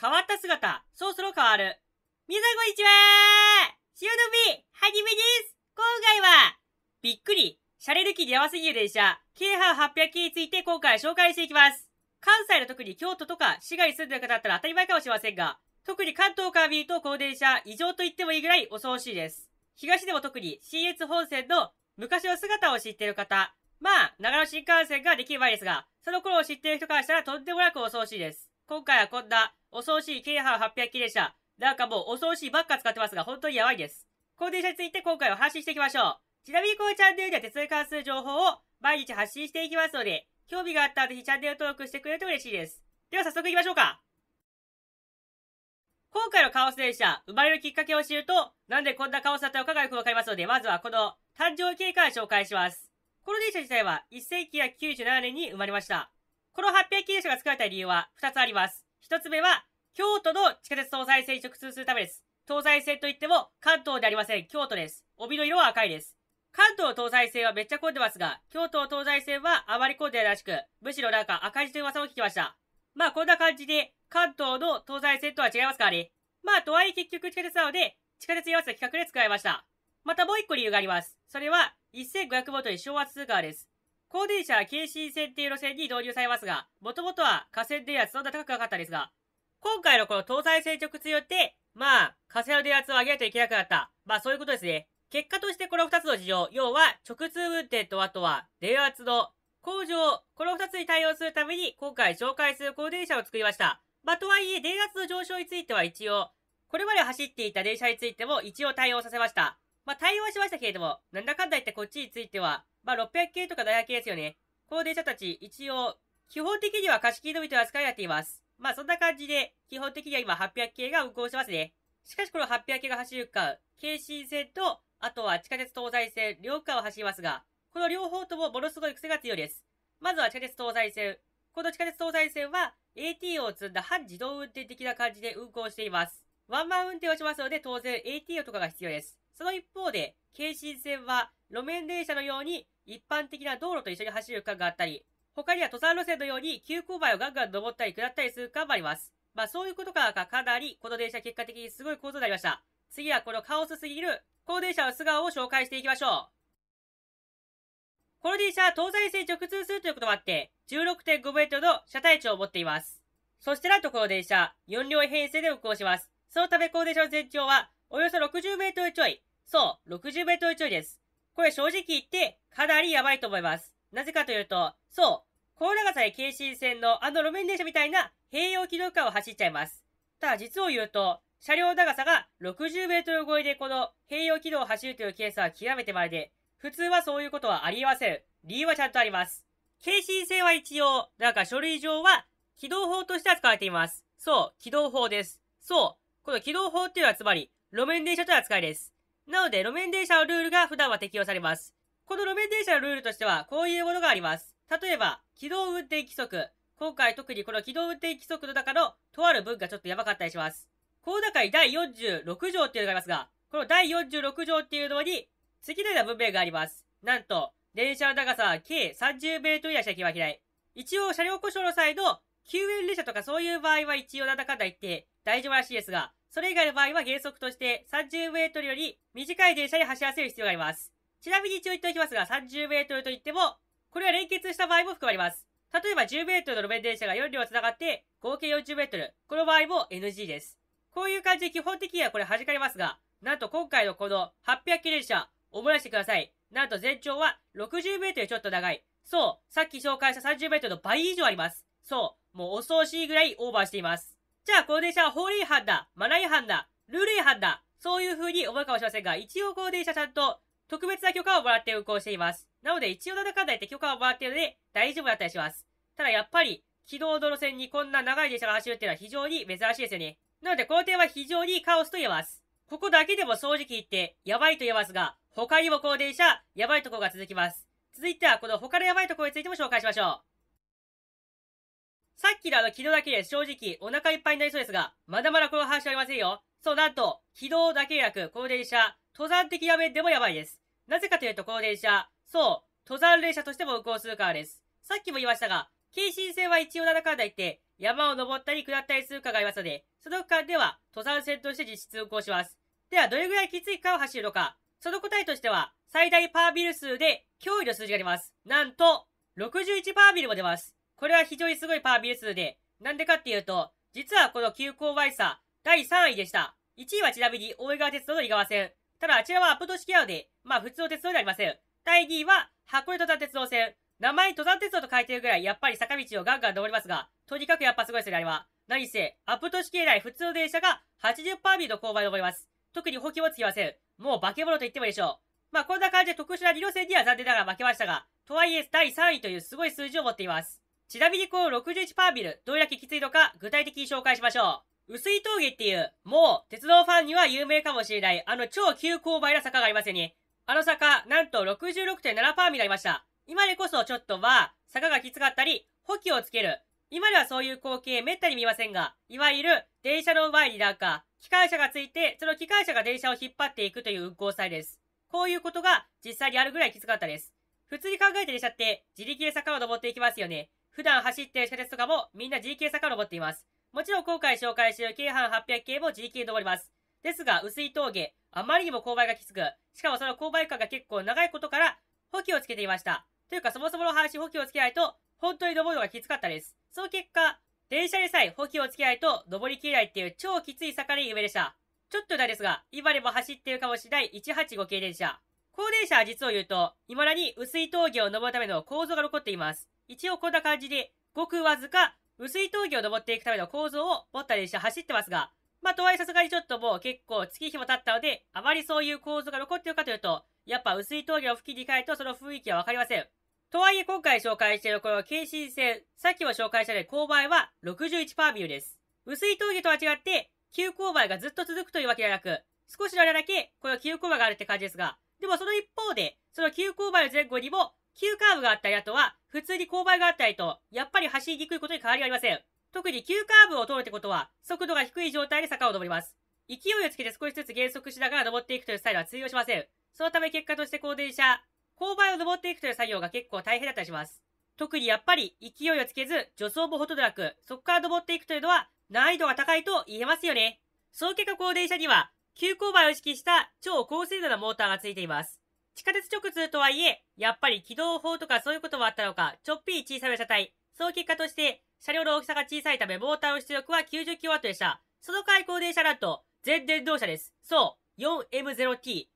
変わった姿、そろそろ変わる。皆さんこんにちは潮のみ、はじめです今回は、びっくり、シャレルキに合わせぎる電車、京阪800系について今回紹介していきます。関西の特に京都とか市外に住んでる方だったら当たり前かもしれませんが、特に関東から見ると高電車、異常と言ってもいいぐらい恐ろしいです。東でも特に新越本線の昔の姿を知っている方、まあ、長野新幹線ができる前ですが、その頃を知っている人からしたらとんでもなく恐ろしいです。今回はこんな、恐ろしい京阪800系列車。なんかもう恐ろしいばっか使ってますが、本当にやばいです。この電車について今回は発信していきましょう。ちなみにこのチャンネルでは鉄道に関する情報を毎日発信していきますので、興味があったらぜひチャンネル登録してくれると嬉しいです。では早速行きましょうか。今回のカオス電車、生まれるきっかけを知ると、なんでこんなカオスだったのかがよくわかりますので、まずはこの誕生経過を紹介します。この電車自体は1997年に生まれました。この800切書が作られた理由は2つあります。1つ目は、京都の地下鉄東西線に直通するためです。東西線といっても関東でありません。京都です。帯の色は赤いです。関東東西線はめっちゃ混んでますが、京都東西線はあまり混んでないらしく、むしろなんか赤字という噂を聞きました。まあこんな感じで、関東の東西線とは違いますからね。まあとはいえ結局地下鉄なので、地下鉄に合わせた企画で使いました。またもう一個理由があります。それは、1500ボートに昭和通貨です。高電車京 c 線っていう路線に導入されますが、もともとは河川電圧そんな高くなかったですが、今回のこの搭載線直通によって、まあ、河川の電圧を上げないといけなくなった。まあそういうことですね。結果としてこの二つの事情、要は直通運転とあとは電圧の向上、この二つに対応するために今回紹介する高電車を作りました。まあとはいえ、電圧の上昇については一応、これまで走っていた電車についても一応対応させました。まあ対応はしましたけれども、なんだかんだ言ってこっちについては、まあ、600系とか700系ですよね。高齢者たち、一応、基本的には貸し切りのみという扱いになっています。まあ、そんな感じで、基本的には今800系が運行してますね。しかしこの800系が走るか、間、京神線と、あとは地下鉄東西線、両区間を走りますが、この両方ともものすごい癖が強いです。まずは地下鉄東西線。この地下鉄東西線は、AT を積んだ半自動運転的な感じで運行しています。ワンマン運転をしますので、当然 AT とかが必要です。その一方で、京神線は、路面電車のように一般的な道路と一緒に走る区間があったり、他には登山路線のように急勾配をガンガン登ったり下ったりする区間もあります。まあそういうことからかかなり、この電車結果的にすごい構造になりました。次はこのカオスすぎる、この電車の素顔を紹介していきましょう。この電車は東西線直通するということもあって、16.5メートルの車体長を持っています。そしてなんとこの電車、4両編成で運行します。そのためこの電車の全長は、およそ60メートルちょい。そう、60メートルちょいです。これ正直言ってかなりやばいと思います。なぜかというと、そう、この長さで京神線のあの路面電車みたいな併用軌道間を走っちゃいます。ただ実を言うと、車両長さが60メートル超えでこの併用軌道を走るというケースは極めてまれで、普通はそういうことはありえません。理由はちゃんとあります。京神線は一応、なんか書類上は軌道法として扱われています。そう、軌道法です。そう、この軌道法っていうのはつまり、路面電車という扱いです。なので、路面電車のルールが普段は適用されます。この路面電車のルールとしては、こういうものがあります。例えば、軌道運転規則。今回特にこの軌道運転規則の中の、とある文がちょっとやばかったりします。この中に第46条っていうのがありますが、この第46条っていうのに、次のような文明があります。なんと、電車の長さは計30メートル以内しなけいけない。一応、車両故障の際の、救援列車とかそういう場合は一応なんだかんだ言って大丈夫らしいですが、それ以外の場合は原則として30メートルより短い電車に走らせる必要があります。ちなみに一応言っておきますが、30メートルといっても、これは連結した場合も含まれます。例えば10メートルの路面電車が4両繋がって合計40メートル。この場合も NG です。こういう感じで基本的にはこれ弾かれますが、なんと今回のこの800系電車、思い出してください。なんと全長は60メートルちょっと長い。そう、さっき紹介した30メートルの倍以上あります。そう、もう恐ろしいぐらいオーバーしています。じゃあ、この電車はホーリーだ、マナー違反だ、ルール違反だ、そういう風に思うかもしれませんが、一応この電車ちゃんと特別な許可をもらって運行しています。なので、一応なんだかんだ言って許可をもらっているので、大丈夫だったりします。ただ、やっぱり、軌道道路線にこんな長い電車が走るっていうのは非常に珍しいですよね。なので、この点は非常にカオスと言えます。ここだけでも正直言って、やばいと言えますが、他にもこの電車、やばいところが続きます。続いては、この他のやばいところについても紹介しましょう。さっきのあの軌道だけで正直お腹いっぱいになりそうですが、まだまだこの話はありませんよ。そう、なんと、軌道だけでなく、この電車、登山的な面でもやばいです。なぜかというと、この電車、そう、登山列車としても運行するからです。さっきも言いましたが、京神線は一応7か台って、山を登ったり下ったりするかがありますので、その区間では登山線として実質運行します。では、どれぐらいきついかを走るのか。その答えとしては、最大パービル数で脅威の数字があります。なんと、61パービルも出ます。これは非常にすごいパール数で、なんでかっていうと、実はこの急勾配差、第3位でした。1位はちなみに大井川鉄道の井川線。ただ、あちらはアップト式なので、まあ普通の鉄道ではありません。第2位は箱根登山鉄道線。名前登山鉄道と書いてるぐらい、やっぱり坂道をガンガン登りますが、とにかくやっぱすごいですね、あれは。何せ、アップ都市以来普通の電車が80%ビーの勾配で登ります。特に補給もつきません。もう化け物と言ってもいいでしょう。まあこんな感じで特殊な2路線には残念ながら負けましたが、とはいえ第3位というすごい数字を持っています。ちなみにこの61パービル、どれだけきついのか具体的に紹介しましょう。薄い峠っていう、もう鉄道ファンには有名かもしれない、あの超急勾配な坂がありますよね。あの坂、なんと66.7%パールありました。今でこそちょっとは、坂がきつかったり、補給をつける。今ではそういう光景めったに見ませんが、いわゆる電車の前になんか、機関車がついて、その機関車が電車を引っ張っていくという運行際です。こういうことが実際にあるぐらいきつかったです。普通に考えて電車って、自力で坂を登っていきますよね。普段走っている車列とかもみんな GK 坂登っています。もちろん今回紹介している京阪800系も GK 登ります。ですが、薄い峠、あまりにも勾配がきつく、しかもその勾配感が結構長いことから、補給をつけていました。というか、そもそもの話、補給をつけないと、本当に登るのがきつかったです。その結果、電車でさえ補給をつけないと、登りきれないっていう超きつい坂に夢でした。ちょっとだですが、今でも走っているかもしれない185系電車。高電車は実を言うと、未だに薄い峠を登るための構造が残っています。一応こんな感じで、ごくわずか薄い峠を登っていくための構造を持った列車走ってますが、まあ、とはいえさすがにちょっともう結構月日も経ったので、あまりそういう構造が残ってるかというと、やっぱ薄い峠を付近に行とその雰囲気はわかりません。とはいえ今回紹介しているこの京神線、さっきも紹介したね、勾配は61%ビューです。薄い峠とは違って、急勾配がずっと続くというわけではなく、少しの間だけ、この急勾配があるって感じですが、でもその一方で、その急勾配の前後にも、急カーブがあったり、あとは、普通に勾配があったりと、やっぱり走りにくいことに変わりありません。特に急カーブを通るってことは、速度が低い状態で坂を登ります。勢いをつけて少しずつ減速しながら登っていくというスタイルは通用しません。そのため結果として高電車、勾配を登っていくという作業が結構大変だったりします。特にやっぱり勢いをつけず、助走もほとんどなく、そこから登っていくというのは難易度が高いと言えますよね。その結果高電車には、急勾配を意識した超高精度なモーターがついています。地下鉄直通とはいえ、やっぱり軌道法とかそういうことはあったのか、ちょっぴり小さめ車体。その結果として、車両の大きさが小さいため、モーターの出力は 90kW でした。その開口電車だと、全電動車です。そう、4M0T。ケー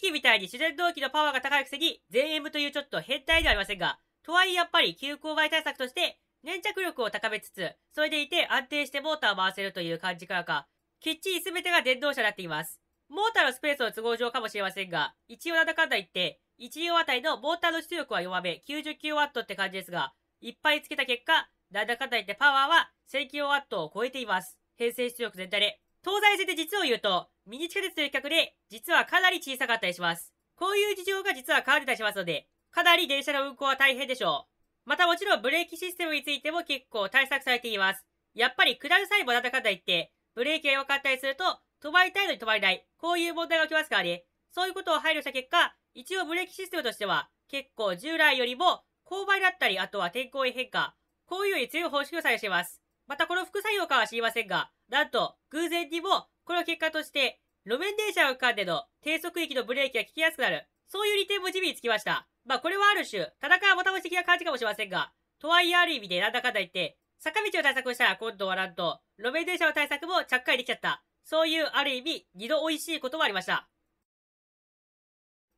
キみたいに自然動機のパワーが高いくせに、全 M というちょっと変態ではありませんが、とはいえやっぱり急勾配対策として、粘着力を高めつつ、それでいて安定してモーターを回せるという感じからか、きっちり全てが電動車になっています。モーターのスペースの都合上かもしれませんが、一応なんだかんだ言って、1両あたりのモーターの出力は弱め 90kW って感じですが、いっぱいつけた結果、なんだかんだ言ってパワーは 1000kW を超えています。編成出力全体で。東西線で実を言うと、ミニ地下鉄という企画で、実はかなり小さかったりします。こういう事情が実は変わりたりしますので、かなり電車の運行は大変でしょう。またもちろんブレーキシステムについても結構対策されています。やっぱり下る際もなんだかんだ言って、ブレーキが弱かったりすると、止まりたいのに止まれない。こういう問題が起きますからね。そういうことを配慮した結果、一応ブレーキシステムとしては、結構従来よりも、勾配だったり、あとは天候へ変化、こういうより強い方式を採用しています。またこの副作用かは知りませんが、なんと、偶然にも、この結果として、路面電車を区間での低速域のブレーキが効きやすくなる。そういう利点も地味につきました。まあこれはある種、戦いはたもち的な感じかもしれませんが、とはいえある意味でなんだかんだ言って、坂道を対策したら今度はなんと、路面電車の対策もちゃっかりできちゃった。そういうある意味二度美味しいこともありました。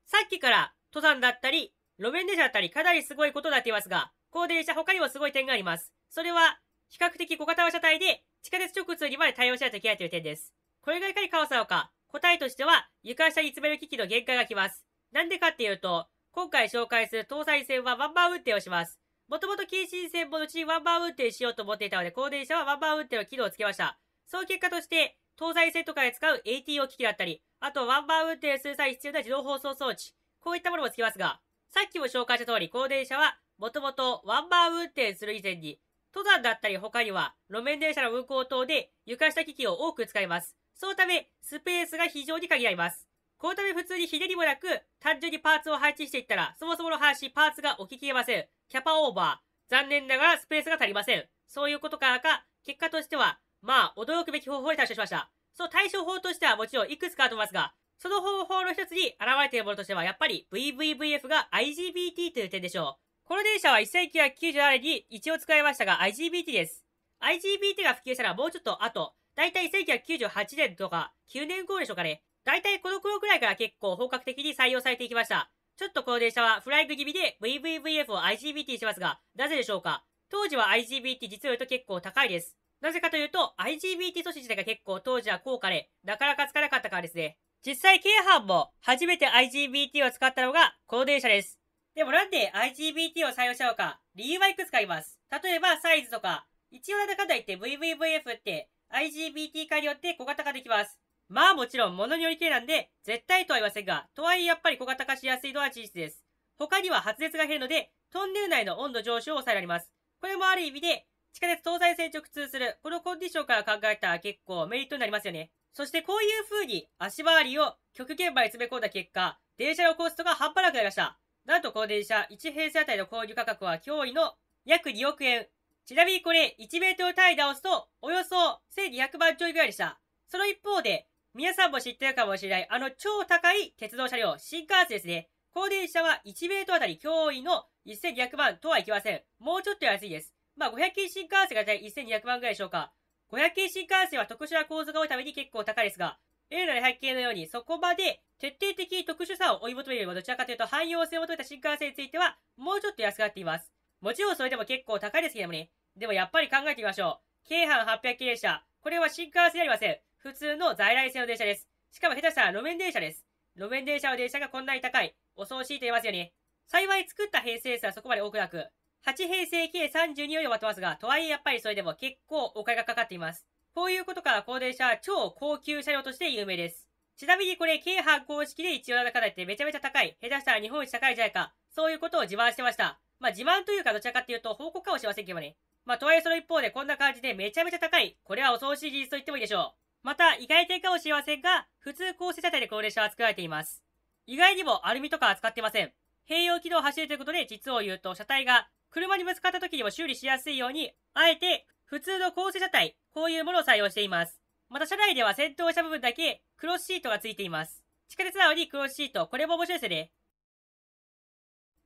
さっきから登山だったり、路面電車だったりかなりすごいことになっていますが、高電車他にもすごい点があります。それは、比較的小型の車体で地下鉄直通にまで対応しないといけないという点です。これがいかにカオスなのか、答えとしては床下に詰める機器の限界がきます。なんでかっていうと、今回紹介する搭載線はワンバー運転をします。もともと近親線もうちにワンバー運転しようと思っていたので、高電車はワンバー運転の機能をつけました。その結果として、東西線とかで使う ATO 機器だったり、あとワンバン運転する際必要な自動放送装置、こういったものもつきますが、さっきも紹介した通り、高電車は、もともとワンバン運転する以前に、登山だったり他には、路面電車の運行等で床下機器を多く使います。そのため、スペースが非常に限られます。このため普通にひねりもなく、単純にパーツを配置していったら、そもそもの話、パーツが置ききれません。キャパオーバー。残念ながらスペースが足りません。そういうことからか、結果としては、まあ、驚くべき方法で対処しました。その対処法としてはもちろんいくつかあると思いますが、その方法の一つに現れているものとしては、やっぱり VVVF が IGBT という点でしょう。この電車は1997年に一応使いましたが IGBT です。IGBT が普及したらもうちょっと後、だいたい1998年とか9年後でしょうかね。だいたいこの頃くらいから結構本格的に採用されていきました。ちょっとこの電車はフライング気味で VVVF を IGBT しますが、なぜでしょうか当時は IGBT 実用と結構高いです。なぜかというと、IGBT 都市自体が結構当時は高価で、なかなかつかなかったからですね。実際、京阪も初めて IGBT を使ったのが、この電車です。でもなんで IGBT を採用したのか、理由はいくつかあります。例えば、サイズとか、一応なかだかんだ言って VVVF って IGBT 化によって小型化できます。まあもちろん物により系なんで、絶対とは言いませんが、とはいえやっぱり小型化しやすいのは事実です。他には発熱が減るので、トンネル内の温度上昇を抑えられます。これもある意味で、地下鉄東西線直通する、このコンディションから考えたら結構メリットになりますよね。そしてこういう風に足回りを極限まで詰め込んだ結果、電車のコストが半端なくなりました。なんとこの電車、1平成あたりの購入価格は驚異の約2億円。ちなみにこれ、1メートル単位直すと、およそ1200万ちょいぐらいでした。その一方で、皆さんも知ってるかもしれない、あの超高い鉄道車両、新幹線ですね。高電車は1メートルあたり驚異の1200万とはいきません。もうちょっと安いです。まあ、500系新幹線が大体1200万ぐらいでしょうか。500系新幹線は特殊な構造が多いために結構高いですが、a の0 0系のようにそこまで徹底的に特殊さを追い求めるよりもどちらかというと汎用性を求めた新幹線についてはもうちょっと安くなっています。もちろんそれでも結構高いですけどもね。でもやっぱり考えてみましょう。京阪800系列車。これは新幹線でありません。普通の在来線の電車です。しかも下手したら路面電車です。路面電車の電車がこんなに高い。恐ろしいと言いますよね。幸い作った編成数はそこまで多くなく、8平成計32を呼ばってますが、とはいえやっぱりそれでも結構お金がかかっています。こういうことから高電車は超高級車両として有名です。ちなみにこれ、軽発公式で一応高だってめちゃめちゃ高い。下手したら日本一高いじゃないか。そういうことを自慢してました。まあ自慢というかどちらかっていうと報告かもしれませんけどね。まあとはいえその一方でこんな感じでめちゃめちゃ高い。これは恐ろしい事実と言ってもいいでしょう。また意外点かもしれませんが、普通高成車体で高齢者は作られています。意外にもアルミとか扱ってません。併用機能を走るということで実を言うと車体が車にぶつかった時にも修理しやすいように、あえて普通の構成車体、こういうものを採用しています。また車内では先頭車部分だけクロスシートがついています。地下鉄なのにクロスシート、これも面白いですね。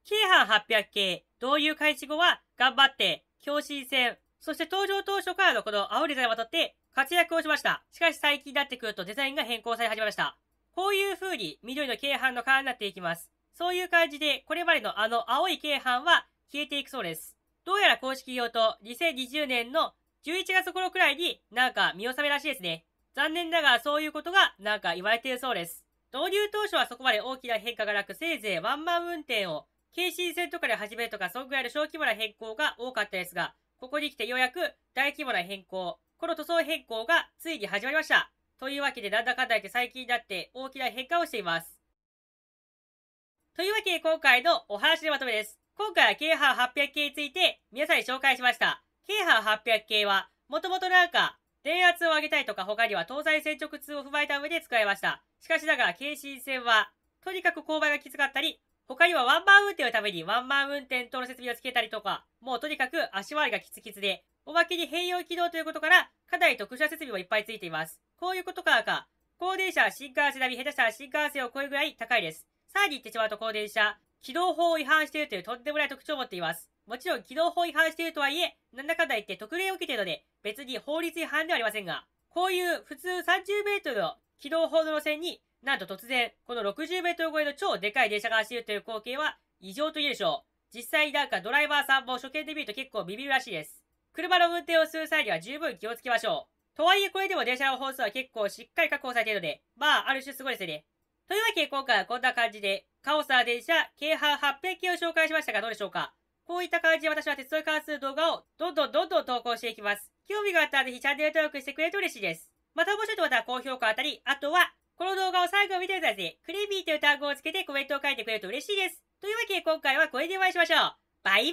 京阪800系、導入開始後は頑張って、共振線、そして登場当初からのこの青いデザインを渡って活躍をしました。しかし最近になってくるとデザインが変更され始めました。こういう風に緑の京阪の皮になっていきます。そういう感じで、これまでのあの青い京阪は消えていくそうです。どうやら公式用と2020年の11月頃くらいになんか見納めらしいですね。残念ながらそういうことがなんか言われているそうです。導入当初はそこまで大きな変化がなく、せいぜいワンマン運転を、京神線とかで始めるとか、そんぐらいの小規模な変更が多かったですが、ここに来てようやく大規模な変更、この塗装変更がついに始まりました。というわけで、なんだかんだ言って最近になって大きな変化をしています。というわけで今回のお話でまとめです。今回は K 波800系について皆さんに紹介しました。K 波800系は、もともとなんか、電圧を上げたいとか他には搭載線直通を踏まえた上で使いました。しかしながら、京神線は、とにかく勾配がきつかったり、他にはワンマン運転のためにワンマン運転等の設備をつけたりとか、もうとにかく足回りがキツキツで、おまけに変容軌道ということから、かなり特殊な設備もいっぱいついています。こういうことからか、高電車は新幹線並み、下手したら新幹線を超えるぐらい高いです。さらに言ってしまうと高電車、軌道法を違反しているというとんでもない特徴を持っています。もちろん軌道法違反しているとはいえ、なんだかんだ言って特例を受けているので、別に法律違反ではありませんが、こういう普通 30m の軌道法の路線に、なんと突然、この6 0メートル超えの超でかい電車が走るという光景は異常と言えでしょう。実際なんかドライバーさんも初見で見ると結構ビビるらしいです。車の運転をする際には十分気をつけましょう。とはいえこれでも電車の本数は結構しっかり確保されているので、まあある種すごいですね。というわけで今回はこんな感じで、カオサー電車、京阪800系を紹介しましたがどうでしょうかこういった感じで私は鉄道に関する動画をどんどんどんどん投稿していきます。興味があったらぜひチャンネル登録してくれると嬉しいです。また面白いとまた高評価あたり、あとは、この動画を最後見てくださいクレビーという単語をつけてコメントを書いてくれると嬉しいです。というわけで今回はこれでお会いしましょう。バイバーイ